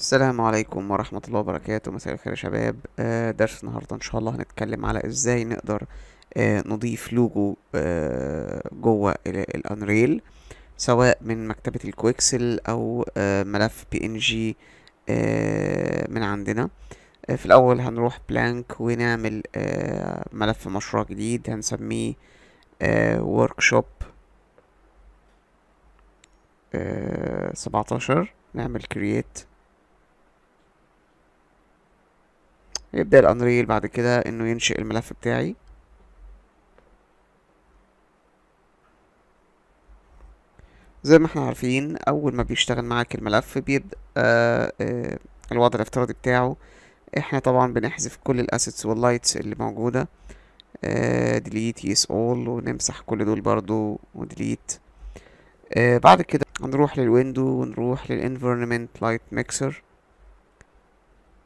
السلام عليكم ورحمة الله وبركاته مساء الخير يا شباب آه، درس النهاردة إن شاء الله هنتكلم على إزاي نقدر آه، نضيف لوجو آه، جوه الأنريل سواء من مكتبة الكويكسل أو ملف بي إن جي من عندنا في الأول هنروح بلانك ونعمل ملف مشروع جديد هنسميه وركشوب سبعتاشر نعمل create يبدأ الأنريل بعد كده إنه ينشئ الملف بتاعي زي ما احنا عارفين أول ما بيشتغل معاك الملف بيبدأ آه, آه، الوضع الافتراضي بتاعه احنا طبعا بنحذف كل الأسيتس واللايتس اللي موجودة آه يس اول all ونمسح كل دول برضو وديليت آه، بعد كده هنروح للويندو ونروح للانفيرمنت لايت ميكسر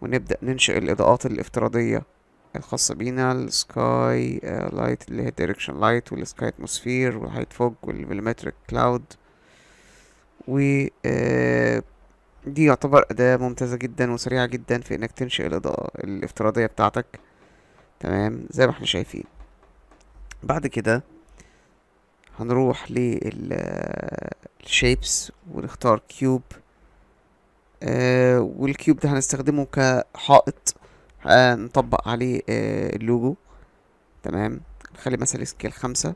ونبدأ ننشئ الإضاءات الافتراضية الخاصة بينا السكاي لايت آه، اللي هي دايركشن لايت والسكاي اتموسفير والهايت فوج والمليمتريك كلاود و آه، دي يعتبر أداة ممتازة جدا وسريعة جدا في إنك تنشئ الإضاءة الافتراضية بتاعتك تمام زي ما احنا شايفين بعد كده هنروح للشيبس آه، ونختار كيوب آه، والكيوب ده هنستخدمه كحائط هنطبق آه، عليه آه، اللوجو تمام نخلي مثلا سكيل خمسة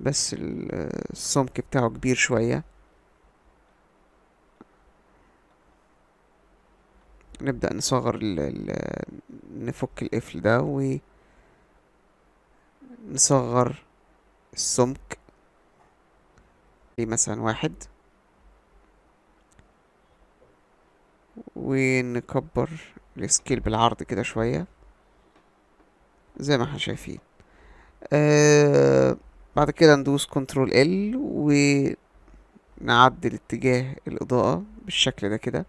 بس السمك بتاعه كبير شوية نبدأ نصغر ال ال نفك القفل ده ونصغر السمك مثلا واحد ونكبر السكيل بالعرض كده شوية زي ما احنا شايفين آه بعد كده ندوس كنترول ال ونعدل اتجاه الإضاءة بالشكل ده كده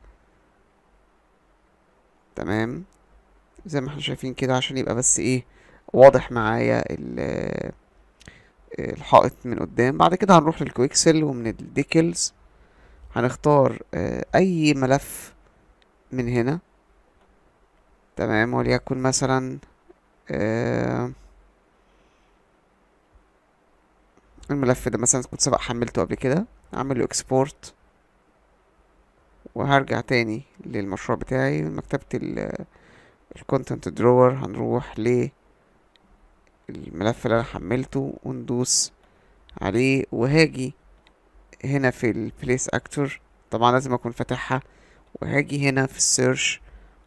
تمام زي ما احنا شايفين كده عشان يبقى بس ايه واضح معايا آه، الحائط من قدام بعد كده هنروح للكويكسل ومن الديكلز هنختار آه، اي ملف من هنا تمام وليكن مثلا آه الملف ده مثلا كنت سبق حملته قبل كده اعمل له اكسبورت وهرجع تاني للمشروع بتاعي مكتبة الكونتنت درور هنروح للملف اللي انا حملته وندوس عليه وهاجي هنا في البليس اكتور طبعا لازم اكون فاتحها وهاجي هنا في السيرش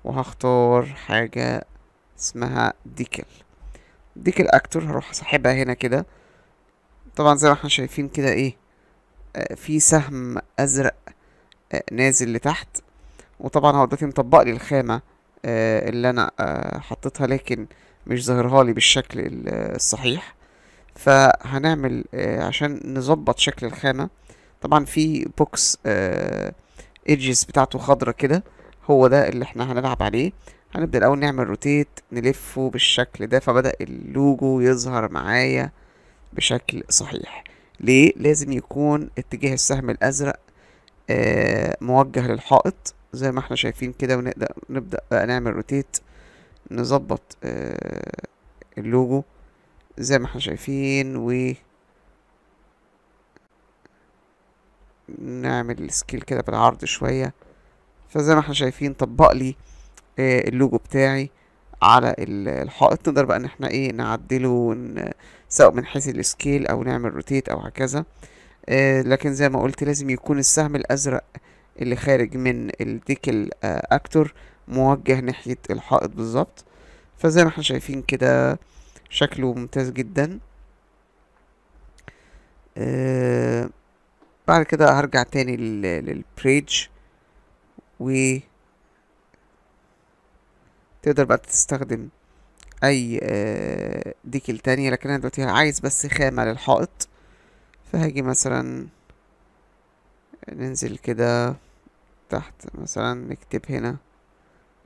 وهختار حاجة اسمها ديكل ديكل اكتور هروح اسحبها هنا كده طبعا زي ما احنا شايفين كده ايه آه، في سهم ازرق آه، نازل لتحت وطبعا هو دلوقتي مطبق لي الخامة آه، اللي انا حطيتها لكن مش ظاهرها لي بالشكل الصحيح فهنعمل عشان نظبط شكل الخامة طبعا في بوكس آه ايدجز بتاعته خضرة كده هو ده اللي احنا هنلعب عليه هنبدأ الأول نعمل روتيت نلفه بالشكل ده فبدأ اللوجو يظهر معايا بشكل صحيح ليه لازم يكون اتجاه السهم الأزرق آه موجه للحائط زي ما احنا شايفين كده ونقدر نبدأ بقى نعمل روتيت نظبط آه اللوجو زي ما احنا شايفين و نعمل سكيل كده بالعرض شوية فزي ما احنا شايفين طبق لي آه، اللوجو بتاعي على الحائط نقدر بقى ان احنا ايه نعدله سواء من حيث السكيل او نعمل روتيت او هكذا آه، لكن زي ما قلت لازم يكون السهم الازرق اللي خارج من الديكل اكتور موجه ناحية الحائط بالظبط فزي ما احنا شايفين كده شكله ممتاز جدا آه بعد كده هرجع تاني للبريدج و تقدر بقى تستخدم اي آه، ديكل تانية لكن انا دلوقتي عايز بس خامة للحائط فهاجي مثلا ننزل كده تحت مثلا نكتب هنا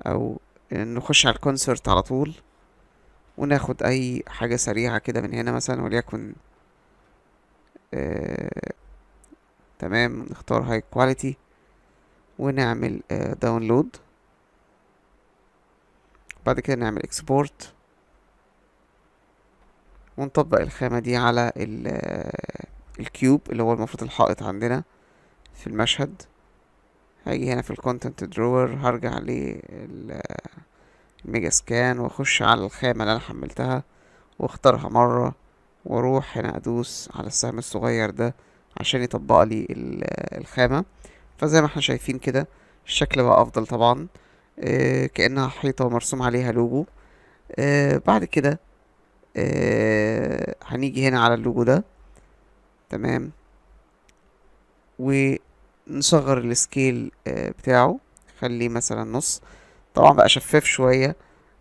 او نخش على الكونسرت على طول وناخد اي حاجة سريعة كده من هنا مثلا وليكن آه، تمام نختار هاي كواليتي ونعمل داونلود آه، بعد كده نعمل اكسبورت ونطبق الخامة دي على الكيوب آه، اللي هو المفروض الحائط عندنا في المشهد هاجي هنا في الكونتنت درور هرجع للميجا آه، سكان واخش على الخامة اللي انا حملتها واختارها مرة واروح هنا ادوس على السهم الصغير ده عشان يطبق لي الخامة فزي ما احنا شايفين كده الشكل بقى افضل طبعا آه، كأنها حيطة مرسوم عليها لوجو آه، بعد كده آه، هنيجي هنا على اللوجو ده تمام ونصغر السكيل بتاعه خليه مثلا نص طبعا بقى شفاف شوية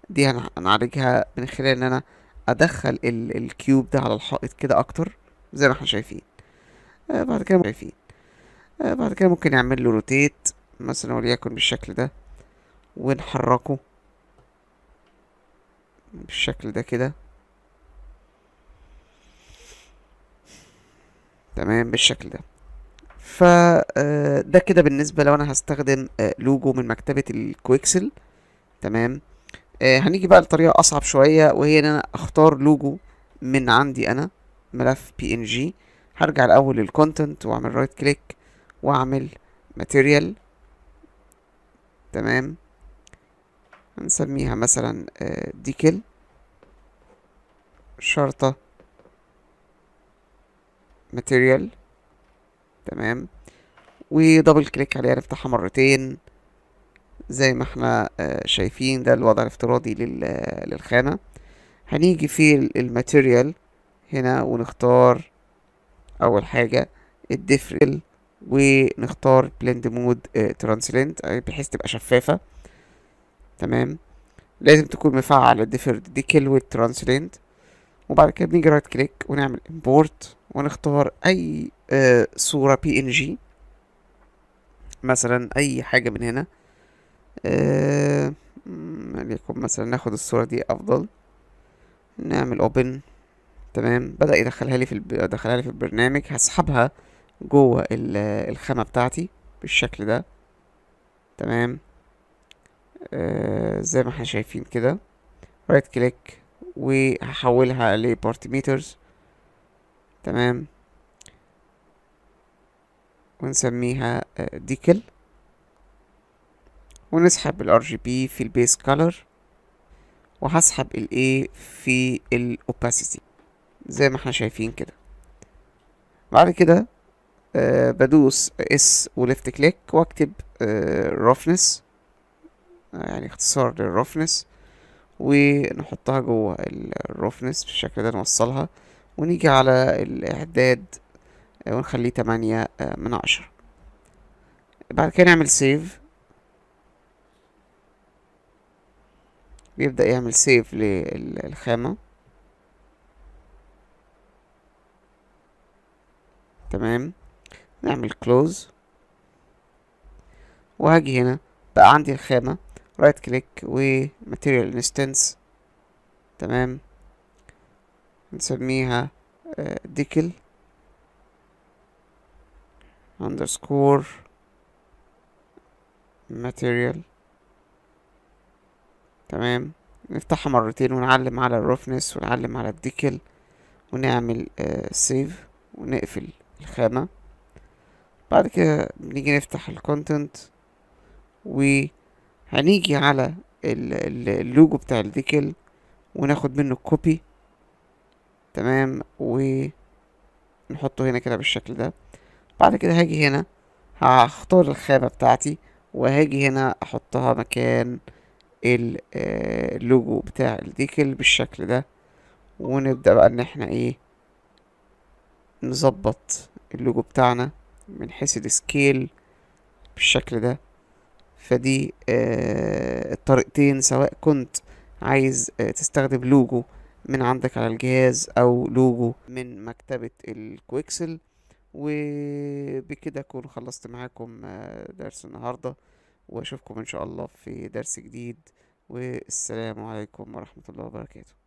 دي هنعالجها من خلال ان انا ادخل الكيوب ده على الحائط كده اكتر زي ما احنا شايفين آه، بعد كده شايفين آه، بعد كده ممكن نعمل له روتيت مثلا وليكن بالشكل ده ونحركه بالشكل ده كده تمام بالشكل ده آه، ده كده بالنسبة لو أنا هستخدم لوجو من مكتبة الكويكسل تمام هنيجي بقى لطريقة أصعب شوية وهي إن أنا أختار لوجو من عندي أنا ملف بي إن جي هرجع الاول للكونتنت واعمل رايت كليك واعمل ماتيريال تمام هنسميها مثلا ديكل آه، شرطة ماتيريال تمام ودبل كليك عليها نفتحها مرتين زي ما احنا آه، شايفين ده الوضع الافتراضي آه، للخانة هنيجي في الماتيريال هنا ونختار اول حاجه الديفريل ونختار بلند مود ترانسلنت بحيث تبقى شفافه تمام لازم تكون مفعل الديفر ديكل والترانسلنت وبعد كده بنيجي رايت كليك ونعمل امبورت ونختار اي آه، صوره بي ان جي مثلا اي حاجه من هنا آه مثلا ناخد الصوره دي افضل نعمل اوبن تمام بدأ يدخلها لي في الب... دخلها لي في البرنامج هسحبها جوه الخامة بتاعتي بالشكل ده تمام آه زي ما احنا شايفين كده رايت كليك وهحولها ميترز تمام ونسميها ديكل آه، ونسحب الار جي بي في البيس كولر وهسحب الاي في الاوباسيتي زي ما احنا شايفين كده بعد كده آه، بدوس اس وليفت كليك واكتب رفنس آه، roughness يعني اختصار للروفنس ونحطها جوه الروفنس بالشكل ده نوصلها ونيجي على الاعداد آه، ونخليه تمانية من عشرة بعد كده نعمل سيف بيبدأ يعمل سيف للخامة تمام نعمل كلوز وهاجي هنا بقى عندي الخامة رايت كليك و انستنس تمام نسميها ديكل اندرسكور ماتيريال تمام نفتحها مرتين ونعلم على الروفنس ونعلم على الديكل ونعمل سيف آه، ونقفل الخامة بعد كده بنيجي نفتح الكونتنت وهنيجي على اللوجو بتاع الديكل وناخد منه كوبي تمام ونحطه هنا كده بالشكل ده بعد كده هاجي هنا هختار الخامة بتاعتي وهاجي هنا احطها مكان آه، اللوجو بتاع الديكل بالشكل ده ونبدأ بقى ان احنا ايه نظبط اللوجو بتاعنا من حيث السكيل بالشكل ده فدي آه، الطريقتين سواء كنت عايز آه، تستخدم لوجو من عندك على الجهاز او لوجو من مكتبة الكويكسل وبكده اكون خلصت معاكم آه، درس النهاردة واشوفكم ان شاء الله في درس جديد والسلام عليكم ورحمة الله وبركاته